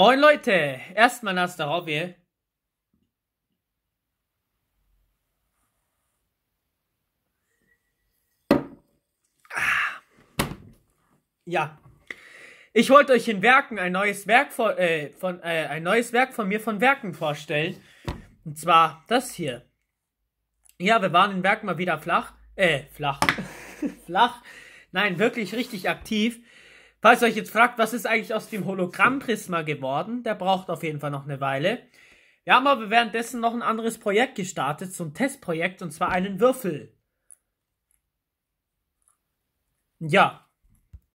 Moin Leute, erstmal nach der Hobby. Ah. Ja, ich wollte euch in Werken ein neues Werk von, äh, von äh, ein neues Werk von mir von Werken vorstellen. Und zwar das hier. Ja, wir waren in Werken mal wieder flach, äh, flach, flach. Nein, wirklich richtig aktiv. Falls ihr euch jetzt fragt, was ist eigentlich aus dem Hologrammprisma geworden, der braucht auf jeden Fall noch eine Weile. Wir haben aber währenddessen noch ein anderes Projekt gestartet, so ein Testprojekt, und zwar einen Würfel. Ja,